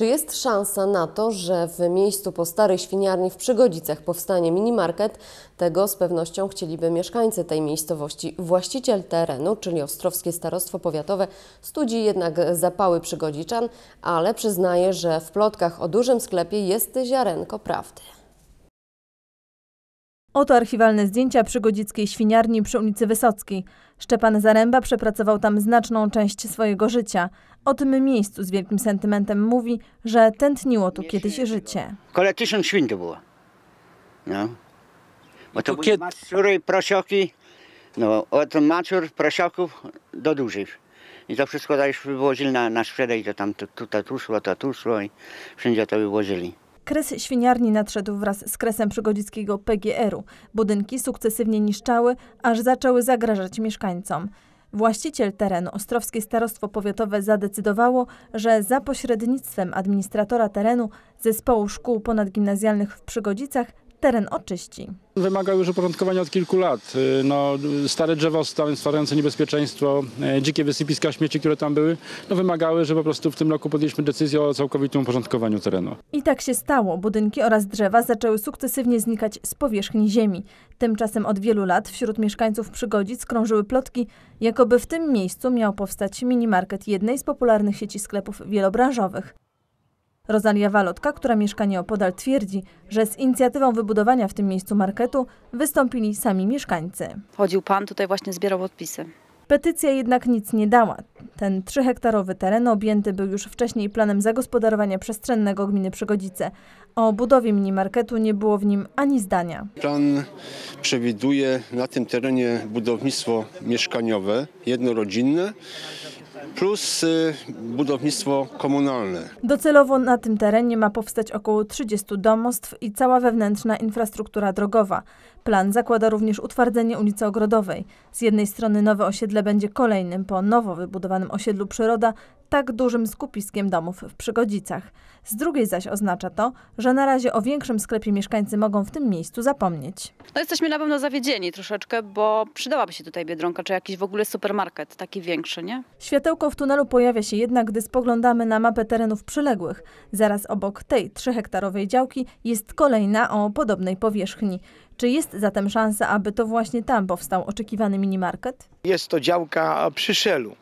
Czy jest szansa na to, że w miejscu po starej świniarni w Przygodzicach powstanie minimarket? Tego z pewnością chcieliby mieszkańcy tej miejscowości. Właściciel terenu, czyli Ostrowskie Starostwo Powiatowe, studzi jednak zapały przygodziczan, ale przyznaje, że w plotkach o dużym sklepie jest ziarenko prawdy. Oto archiwalne zdjęcia przygodzickiej świniarni przy ulicy Wysockiej. Szczepan Zaręba przepracował tam znaczną część swojego życia. O tym miejscu z wielkim sentymentem mówi, że tętniło tu kiedyś życie. Koło tysiąc świn to było. No. Bo to kiedy... maczury prosioki, no, od maczur, prosioków do dużych. I to wszystko już wywozili na, na i to tam tutaj to, to tu szło, to tu szło i wszędzie to wywozili. Kres świniarni nadszedł wraz z kresem przygodzickiego PGR-u. Budynki sukcesywnie niszczały, aż zaczęły zagrażać mieszkańcom. Właściciel terenu, Ostrowskie Starostwo Powiatowe, zadecydowało, że za pośrednictwem administratora terenu Zespołu Szkół Ponadgimnazjalnych w Przygodzicach teren oczyści. Wymaga już uporządkowania od kilku lat. Y, no, stare drzewa stwarzające niebezpieczeństwo, y, dzikie wysypiska śmieci, które tam były, no wymagały, że po prostu w tym roku podjęliśmy decyzję o całkowitym uporządkowaniu terenu. I tak się stało. Budynki oraz drzewa zaczęły sukcesywnie znikać z powierzchni ziemi. Tymczasem od wielu lat wśród mieszkańców Przygodzic krążyły plotki, jakoby w tym miejscu miał powstać minimarket jednej z popularnych sieci sklepów wielobranżowych. Rosalia Walotka, która mieszka nieopodal, twierdzi, że z inicjatywą wybudowania w tym miejscu marketu wystąpili sami mieszkańcy. Chodził pan, tutaj właśnie zbierał podpisy. Petycja jednak nic nie dała. Ten 3-hektarowy teren objęty był już wcześniej planem zagospodarowania przestrzennego gminy Przygodzice. O budowie marketu nie było w nim ani zdania. Plan przewiduje na tym terenie budownictwo mieszkaniowe, jednorodzinne plus y, budownictwo komunalne. Docelowo na tym terenie ma powstać około 30 domostw i cała wewnętrzna infrastruktura drogowa. Plan zakłada również utwardzenie ulicy Ogrodowej. Z jednej strony nowe osiedle będzie kolejnym po nowo wybudowanym osiedlu Przyroda, tak dużym skupiskiem domów w Przygodzicach. Z drugiej zaś oznacza to, że na razie o większym sklepie mieszkańcy mogą w tym miejscu zapomnieć. No jesteśmy na pewno zawiedzieni troszeczkę, bo przydałaby się tutaj Biedronka czy jakiś w ogóle supermarket, taki większy, nie? Światełko w tunelu pojawia się jednak, gdy spoglądamy na mapę terenów przyległych. Zaraz obok tej 3-hektarowej działki jest kolejna o podobnej powierzchni. Czy jest zatem szansa, aby to właśnie tam powstał oczekiwany minimarket? Jest to działka przy Szelu.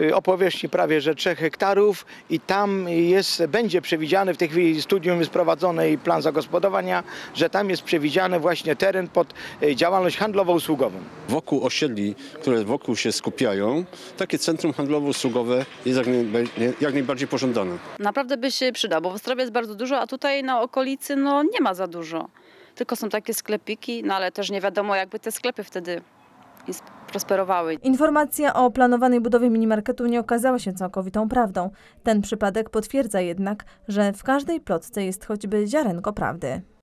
Y, o powierzchni prawie że 3 hektarów i tam jest, będzie przewidziany, w tej chwili studium jest prowadzone i plan zagospodarowania, że tam jest przewidziany właśnie teren pod y, działalność handlowo-usługową. Wokół osiedli, które wokół się skupiają, takie centrum handlowo-usługowe jest jak, najbardziej pożądane. Naprawdę by się przydało, bo w Ostrowie jest bardzo dużo, a tutaj na okolicy no, nie ma za dużo. Tylko są takie sklepiki, no ale też nie wiadomo jakby te sklepy wtedy i prosperowały. Informacja o planowanej budowie minimarketu nie okazała się całkowitą prawdą. Ten przypadek potwierdza jednak, że w każdej plotce jest choćby ziarenko prawdy.